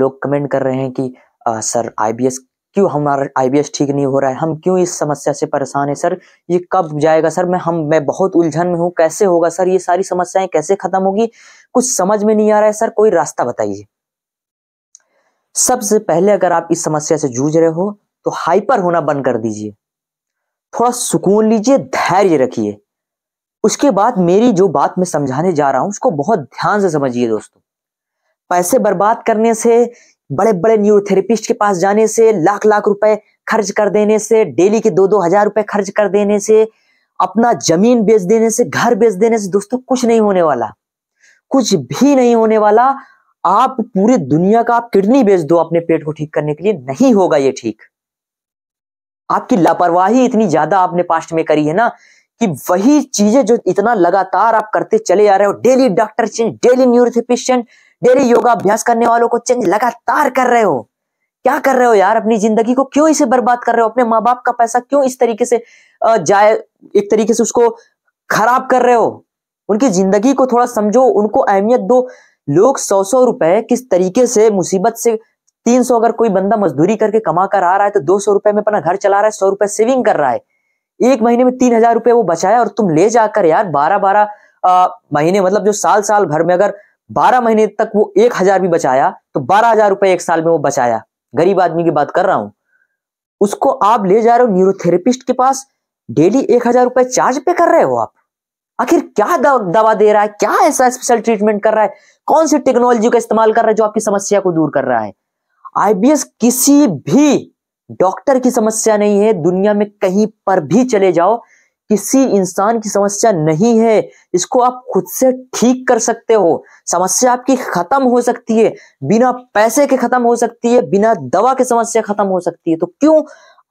लोग कमेंट कर रहे हैं कि आ, सर आईबीएस क्यों हमारा आईबीएस ठीक नहीं हो रहा है हम क्यों इस समस्या से परेशान है सर ये कब जाएगा सर मैं हम मैं बहुत उलझन में हूँ कैसे होगा सर ये सारी समस्याएं कैसे खत्म होगी कुछ समझ में नहीं आ रहा है सर कोई रास्ता बताइए सबसे पहले अगर आप इस समस्या से जूझ रहे हो तो हाइपर होना बंद कर दीजिए थोड़ा सुकून लीजिए धैर्य रखिए उसके बाद मेरी जो बात मैं समझाने जा रहा हूं उसको बहुत ध्यान से समझिए दोस्तों पैसे बर्बाद करने से बड़े बड़े न्यूरोथेरेपिस्ट के पास जाने से लाख लाख रुपए खर्च कर देने से डेली के दो दो हजार रुपए खर्च कर देने से अपना जमीन बेच देने से घर बेच देने से दोस्तों कुछ नहीं होने वाला कुछ भी नहीं होने वाला आप पूरी दुनिया का आप किडनी बेच दो अपने पेट को ठीक करने के लिए नहीं होगा ये ठीक आपकी लापरवाही इतनी ज्यादा आपने पास्ट में करी है ना कि वही चीजें जो इतना लगातार आप करते चले जा रहे हो daily doctor change daily change daily yoga अभ्यास करने वालों को चेंज लगातार कर रहे हो क्या कर रहे हो यार अपनी जिंदगी को क्यों इसे बर्बाद कर रहे हो अपने माँ बाप का पैसा क्यों इस तरीके से जाए एक तरीके से उसको खराब कर रहे हो उनकी जिंदगी को थोड़ा समझो उनको अहमियत दो लोग सौ सौ रुपए किस तरीके से मुसीबत से तीन सौ अगर कोई बंदा मजदूरी करके कमा कर आ रहा है तो दो सौ रुपए में अपना घर चला रहा है सौ रुपए सेविंग कर रहा है एक महीने में तीन हजार रुपये वो बचाया और तुम ले जाकर यार बारह बारह महीने मतलब जो साल साल भर में अगर बारह महीने तक वो एक हजार भी बचाया तो बारह हजार रुपए एक साल में वो बचाया गरीब आदमी की बात कर रहा हूं उसको आप ले जा रहे हो न्यूरोथेरेपिस्ट के पास डेली एक हजार रुपए चार्ज पे कर रहे हो आप आखिर क्या दवा दे रहा है क्या ऐसा स्पेशल ट्रीटमेंट कर रहा है कौन सी टेक्नोलॉजी का इस्तेमाल कर रहा है जो आपकी समस्या को दूर कर रहा है आईबीएस किसी भी डॉक्टर की समस्या नहीं है दुनिया में कहीं पर भी चले जाओ किसी इंसान की समस्या नहीं है इसको आप खुद से ठीक कर सकते हो समस्या आपकी खत्म हो सकती है बिना पैसे के खत्म हो सकती है बिना दवा के समस्या खत्म हो सकती है तो क्यों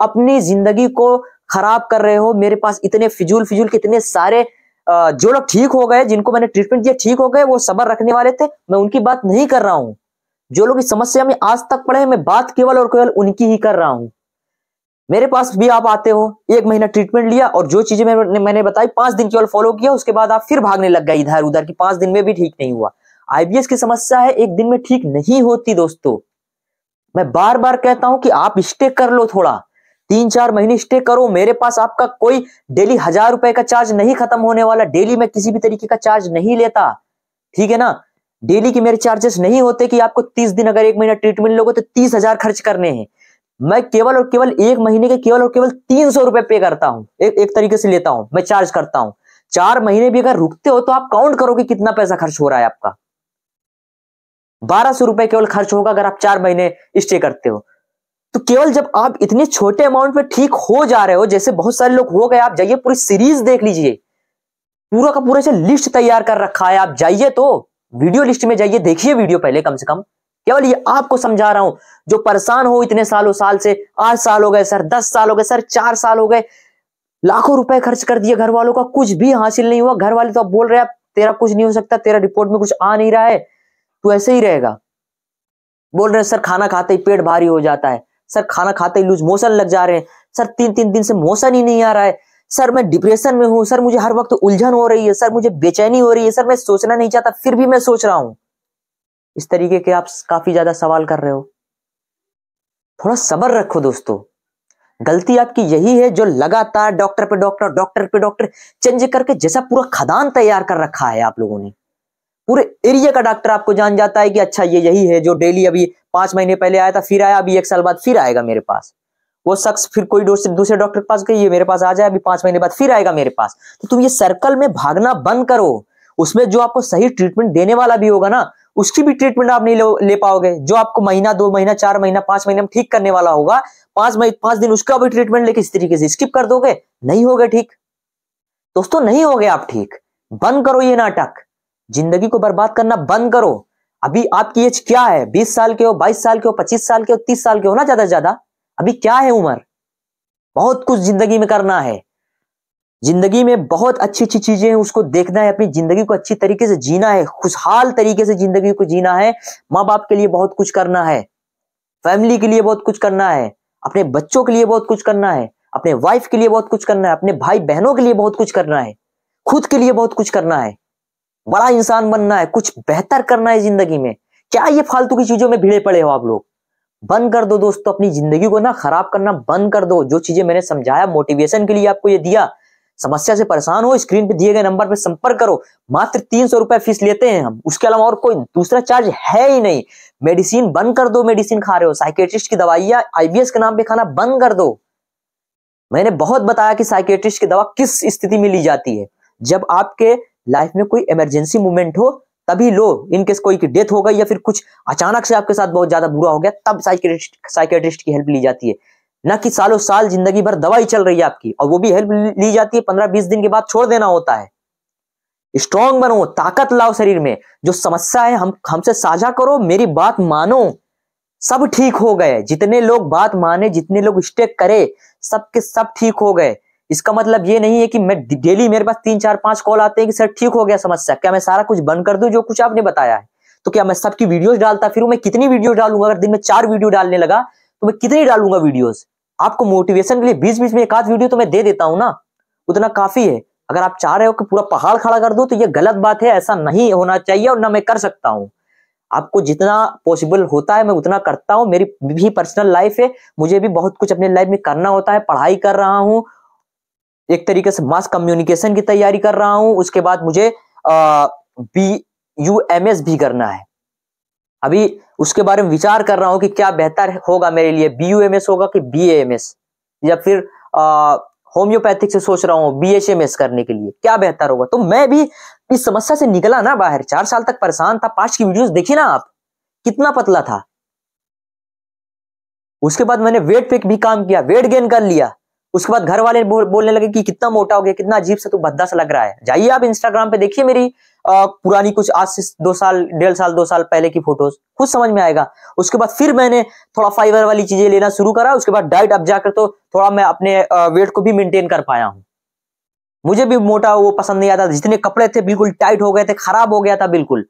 अपनी जिंदगी को खराब कर रहे हो मेरे पास इतने फिजूल फिजूल के इतने सारे जो लोग ठीक हो गए जिनको मैंने ट्रीटमेंट दिया ठीक हो गए वो सबर रखने वाले थे मैं उनकी बात नहीं कर रहा हूं जो लोग इस समस्या में आज तक पड़े हैं मैं बात केवल और केवल उनकी ही कर रहा हूं मेरे पास भी आप आते हो एक महीना ट्रीटमेंट लिया और जो चीजें मैंने मैंने बताई पांच दिन केवल फॉलो किया उसके बाद आप फिर भागने लग गए इधर उधर की पांच दिन में भी ठीक नहीं हुआ आईबीएस की समस्या है एक दिन में ठीक नहीं होती दोस्तों मैं बार बार कहता हूं कि आप स्टे कर लो थोड़ा तीन चार महीने स्टे करो मेरे पास आपका कोई डेली हजार रुपए का चार्ज नहीं खत्म होने वाला डेली मैं किसी भी तरीके का चार्ज नहीं लेता ठीक है ना डेली के मेरे चार्जेस नहीं होते कि आपको तीस दिन अगर एक महीना ट्रीटमेंट लोगे तो तीस हजार खर्च करने हैं मैं केवल और केवल एक महीने के केवल और केवल तीन सौ रुपए पे करता हूँ एक एक तरीके से लेता हूँ मैं चार्ज करता हूँ चार महीने भी अगर रुकते हो तो आप काउंट करो कि कितना पैसा खर्च हो रहा है आपका बारह सौ रुपए केवल खर्च होगा अगर आप चार महीने स्टे करते हो तो केवल जब आप इतने छोटे अमाउंट में ठीक हो जा रहे हो जैसे बहुत सारे लोग हो गए आप जाइए पूरी सीरीज देख लीजिए पूरा का पूरा से लिस्ट तैयार कर रखा है आप जाइए तो वीडियो लिस्ट में जाइए देखिए वीडियो पहले कम से कम केवल ये आपको समझा रहा हूं जो परेशान हो इतने सालों साल से आठ साल हो गए सर दस साल हो गए सर चार साल हो गए लाखों रुपए खर्च कर दिए घर वालों का कुछ भी हासिल नहीं हुआ घर वाले तो आप बोल रहे हैं तेरा कुछ नहीं हो सकता तेरा रिपोर्ट में कुछ आ नहीं रहा है तू ऐसे ही रहेगा बोल रहे हैं सर खाना खाते ही पेट भारी हो जाता है सर खाना खाते ही लूज मोशन लग जा रहे हैं सर तीन तीन दिन से मोशन ही नहीं आ रहा है सर मैं डिप्रेशन में हूँ सर मुझे हर वक्त उलझन हो रही है सर मुझे बेचैनी हो रही है सर मैं सोचना नहीं चाहता फिर भी मैं सोच रहा हूँ इस तरीके के आप काफी ज्यादा सवाल कर रहे हो थोड़ा सबर रखो दोस्तों गलती आपकी यही है जो लगातार डॉक्टर पे डॉक्टर डॉक्टर पे डॉक्टर चेंज करके जैसा पूरा खदान तैयार कर रखा है आप लोगों ने पूरे एरिया का डॉक्टर आपको जान जाता है कि अच्छा ये यही है जो डेली अभी पांच महीने पहले आया था फिर आया अभी एक साल बाद फिर आएगा मेरे पास वो शख्स फिर कोई दूसरे डॉक्टर के पास गई ये मेरे पास आ जाए अभी पांच महीने बाद फिर आएगा मेरे पास तो तुम ये सर्कल में भागना बंद करो उसमें जो आपको सही ट्रीटमेंट देने वाला भी होगा ना उसकी भी ट्रीटमेंट आप नहीं ले पाओगे जो आपको महीना दो महीना चार महीना पांच महीने में ठीक करने वाला होगा पांच महीने पांच दिन उसका भी ट्रीटमेंट लेके इस तरीके से स्किप कर दोगे नहीं हो गए ठीक दोस्तों नहीं हो गए आप ठीक बंद करो ये नाटक जिंदगी को बर्बाद करना बंद करो अभी आपकी एज क्या है बीस साल के हो बाईस साल के हो पच्चीस साल के हो तीस साल के हो ना ज्यादा से ज्यादा अभी क्या है उम्र बहुत कुछ जिंदगी में करना है जिंदगी में बहुत अच्छी अच्छी चीजें हैं उसको देखना है अपनी जिंदगी को अच्छी तरीके से जीना है खुशहाल तरीके से जिंदगी को जीना है माँ बाप के लिए बहुत कुछ करना है फैमिली के लिए बहुत कुछ करना है अपने बच्चों के लिए बहुत कुछ करना है अपने वाइफ के लिए बहुत कुछ करना है अपने भाई बहनों के लिए बहुत कुछ करना है खुद के लिए बहुत कुछ करना है बड़ा इंसान बनना है कुछ बेहतर करना है जिंदगी में क्या ये फालतू की चीजों में भिड़े पड़े हो आप लोग बंद कर दो दोस्तों अपनी जिंदगी को ना खराब करना बंद कर दो जो चीजें मैंने समझाया मोटिवेशन के लिए आपको ये दिया समस्या से परेशान हो स्क्रीन पे दिए गए नंबर पर संपर्क करो मात्र तीन सौ रुपए फीस लेते हैं हम उसके अलावा और कोई दूसरा चार्ज है ही नहीं मेडिसिन बंद कर दो मेडिसिन खा रहे हो साइकेट्रिस्ट की दवाइया आईबीएस के नाम पे खाना बंद कर दो मैंने बहुत बताया कि साइकेट्रिस्ट की दवा किस स्थिति में ली जाती है जब आपके लाइफ में कोई इमरजेंसी मूवमेंट हो तभी लो इनकेस कोई की डेथ हो गई या फिर कुछ अचानक से आपके साथ बहुत ज्यादा बुरा हो गया तब साइकेट्रिस्ट साइकेट्रिस्ट की हेल्प ली जाती है ना कि सालों साल जिंदगी भर दवाई चल रही है आपकी और वो भी हेल्प ली जाती है पंद्रह बीस दिन के बाद छोड़ देना होता है स्ट्रांग बनो ताकत लाओ शरीर में जो समस्या है हम हमसे साझा करो मेरी बात मानो सब ठीक हो गए जितने लोग बात माने जितने लोग स्टेक करे सब के सब ठीक हो गए इसका मतलब ये नहीं है कि मैं डेली मेरे पास तीन चार पांच कॉल आते हैं कि सर ठीक हो गया समस्या क्या मैं सारा कुछ बंद कर दू जो कुछ आपने बताया है तो क्या मैं सबकी वीडियोज डालता फिर मैं कितनी वीडियो डालूंगा अगर दिन में चार वीडियो डालने लगा तो मैं कितनी डालूंगा वीडियोज़ आपको मोटिवेशन के लिए बीच बीच में एक आध वीडियो तो मैं दे देता हूँ ना उतना काफी है अगर आप चाह रहे हो कि पूरा पहाड़ खड़ा कर दो तो ये गलत बात है ऐसा नहीं होना चाहिए और ना मैं कर सकता हूँ आपको जितना पॉसिबल होता है मैं उतना करता हूँ मेरी भी पर्सनल लाइफ है मुझे भी बहुत कुछ अपने लाइफ में करना होता है पढ़ाई कर रहा हूँ एक तरीके से मास कम्युनिकेशन की तैयारी कर रहा हूँ उसके बाद मुझे बी यू एम एस भी करना है अभी उसके बारे में विचार कर रहा हूं कि क्या बेहतर होगा मेरे लिए बी यू एम एस होगा कि बी एम एस या फिर होम्योपैथिक से सोच रहा हूँ बी एच एम एस करने के लिए क्या बेहतर होगा तो मैं भी इस समस्या से निकला ना बाहर चार साल तक परेशान था पास्ट की वीडियोस देखी ना आप कितना पतला था उसके बाद मैंने वेट पे भी काम किया वेट गेन कर लिया उसके बाद घर वाले बोलने लगे कि कितना मोटा हो गया कितना अजीब से तू भद्दा सा लग रहा है जाइए आप इंस्टाग्राम पे देखिए मेरी पुरानी कुछ आज से दो साल डेढ़ साल दो साल पहले की फोटोज खुद समझ में आएगा उसके बाद फिर मैंने थोड़ा फाइबर वाली चीजें लेना शुरू करा उसके बाद डाइट अब जाकर तो थोड़ा मैं अपने वेट को भी मेंटेन कर पाया हूँ मुझे भी मोटा वो पसंद नहीं आता जितने कपड़े थे बिल्कुल टाइट हो गए थे खराब हो गया था बिल्कुल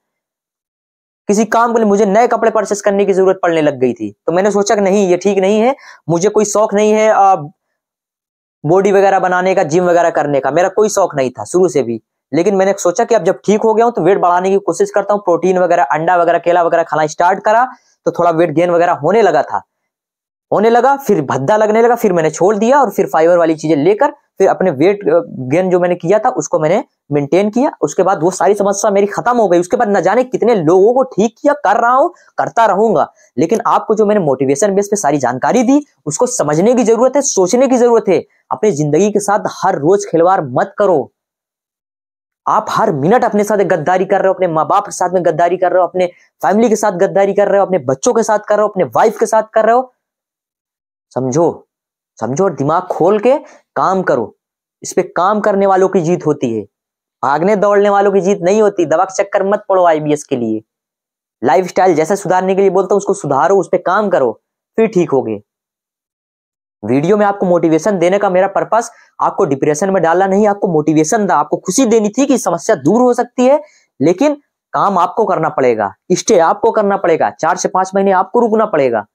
किसी काम के लिए मुझे नए कपड़े परचेस करने की जरूरत पड़ने लग गई थी तो मैंने सोचा कि नहीं ये ठीक नहीं है मुझे कोई शौक नहीं है बॉडी वगैरह बनाने का जिम वगैरह करने का मेरा कोई शौक नहीं था शुरू से भी लेकिन मैंने सोचा कि अब जब ठीक हो गया हूं तो वेट बढ़ाने की कोशिश करता हूँ प्रोटीन वगैरह अंडा वगैरह केला वगैरह खाना स्टार्ट करा तो थोड़ा वेट गेन वगैरह होने लगा था होने लगा फिर भद्दा लगने लगा फिर मैंने छोड़ दिया और फिर फाइबर वाली चीजें लेकर फिर अपने वेट गेन जो मैंने किया था उसको मैंने मेंटेन किया उसके बाद वो सारी समस्या मेरी खत्म हो गई उसके बाद न जाने कितने लोगों को ठीक किया कर रहा हूं करता रहूंगा लेकिन आपको जो मैंने मोटिवेशन बेस पे सारी जानकारी दी उसको समझने की जरूरत है सोचने की जरूरत है अपनी जिंदगी के साथ हर रोज खिलवाड़ मत करो आप हर मिनट अपने साथ गद्दारी कर रहे हो अपने माँ बाप के साथ में गद्दारी कर रहे हो अपने फैमिली के साथ गद्दारी कर रहे हो अपने बच्चों के साथ कर रहे हो अपने वाइफ के साथ कर रहे हो समझो समझो और दिमाग खोल के काम करो इस पर काम करने वालों की जीत होती है भागने दौड़ने वालों की जीत नहीं होती दवा के चक्कर मत पड़ो आईबीएस के लिए लाइफ स्टाइल जैसे सुधारने के लिए बोलता हूँ उसको सुधारो उस पर काम करो फिर ठीक हो गए वीडियो में आपको मोटिवेशन देने का मेरा पर्पस आपको डिप्रेशन में डालना नहीं आपको मोटिवेशन था आपको खुशी देनी थी कि समस्या दूर हो सकती है लेकिन काम आपको करना पड़ेगा स्टे आपको करना पड़ेगा चार से पांच महीने आपको रुकना पड़ेगा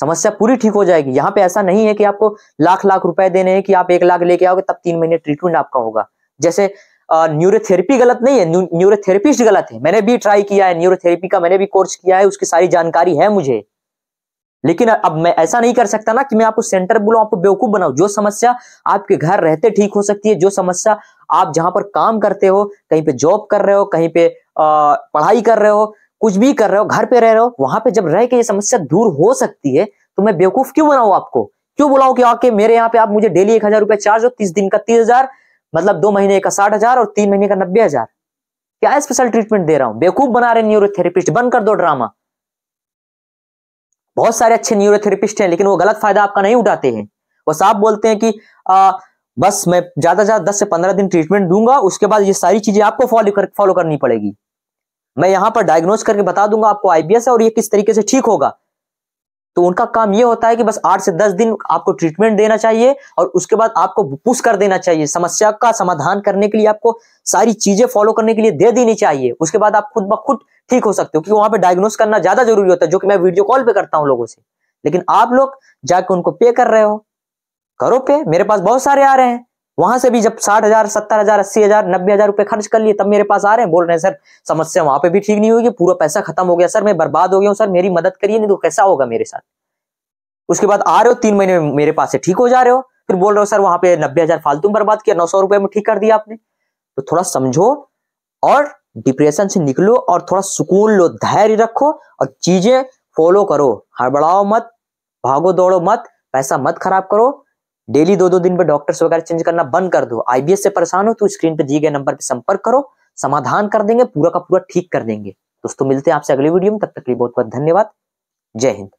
समस्या पूरी ठीक हो जाएगी यहाँ पे ऐसा नहीं है कि आपको लाख लाख रुपए देने हैं कि आप एक लाख लेके आओगे तब तीन महीने ट्रीटमेंट आपका होगा जैसे न्यूरोथेरेपी गलत नहीं है न्यूरोथेरेपिस्ट गलत है मैंने भी ट्राई किया है न्यूरोथेरेपी का मैंने भी कोर्स किया है उसकी सारी जानकारी है मुझे लेकिन अब मैं ऐसा नहीं कर सकता ना कि मैं आपको सेंटर बोलूं आपको बेवकूफ बनाऊ जो समस्या आपके घर रहते ठीक हो सकती है जो समस्या आप जहां पर काम करते हो कहीं पे जॉब कर रहे हो कहीं पे पढ़ाई कर रहे हो कुछ भी कर रहे हो घर पे रह रहे हो वहां पे जब रह के ये समस्या दूर हो सकती है तो मैं बेवकूफ क्यों बनाऊ आपको क्यों बुलाऊ कि आके मेरे यहाँ पे आप मुझे डेली एक हजार रुपया चार्ज हो तीस दिन का तीस हजार मतलब दो महीने का साठ हजार और तीन महीने का नब्बे हजार क्या स्पेशल ट्रीटमेंट दे रहा हूं बेवकूफ बना रहे न्यूरोथेरेपिस्ट बंद कर दो ड्रामा बहुत सारे अच्छे न्यूरोथेरेपिस्ट हैं लेकिन वो गलत फायदा आपका नहीं उठाते हैं वो साफ बोलते हैं कि आ, बस मैं ज्यादा से ज्यादा दस से पंद्रह दिन ट्रीटमेंट दूंगा उसके बाद ये सारी चीजें आपको फॉलो कर फॉलो करनी पड़ेगी मैं यहाँ पर डायग्नोज करके बता दूंगा आपको आईबीएस है और ये किस तरीके से ठीक होगा तो उनका काम ये होता है कि बस आठ से दस दिन आपको ट्रीटमेंट देना चाहिए और उसके बाद आपको पुश कर देना चाहिए समस्या का समाधान करने के लिए आपको सारी चीजें फॉलो करने के लिए दे देनी चाहिए उसके बाद आप खुद ब खुद ठीक हो सकते हो क्योंकि वहां पर डायग्नोस करना ज्यादा जरूरी होता है जो कि मैं वीडियो कॉल पे करता हूँ लोगों से लेकिन आप लोग जाके उनको पे कर रहे हो करो पे मेरे पास बहुत सारे आ रहे हैं वहां से भी जब साठ हजार सत्तर हजार अस्सी हजार नब्बे हजार रुपए खर्च कर लिए तब मेरे पास आ रहे हैं बोल रहे हैं सर समस्या वहां पे भी ठीक नहीं होगी पूरा पैसा खत्म हो गया सर मैं बर्बाद हो गया हूँ सर मेरी मदद करिए नहीं तो कैसा होगा मेरे साथ उसके बाद आ रहे हो तीन महीने में मेरे पास से ठीक हो जा रहे हो फिर बोल रहे हो सर वहां पे नब्बे हजार फालतू बर्बाद किया नौ सौ रुपए में ठीक कर दिया आपने तो थोड़ा समझो और डिप्रेशन से निकलो और थोड़ा सुकून लो धैर्य रखो और चीजें फॉलो करो हड़बड़ाओ मत भागो दौड़ो मत पैसा मत खराब करो डेली दो दो दिन पर डॉक्टर्स वगैरह चेंज करना बंद कर दो आईबीएस से परेशान हो तो स्क्रीन पर दिए गए नंबर पर संपर्क करो समाधान कर देंगे पूरा का पूरा ठीक कर देंगे दोस्तों मिलते हैं आपसे अगले वीडियो में तब तक के लिए बहुत बहुत धन्यवाद जय हिंद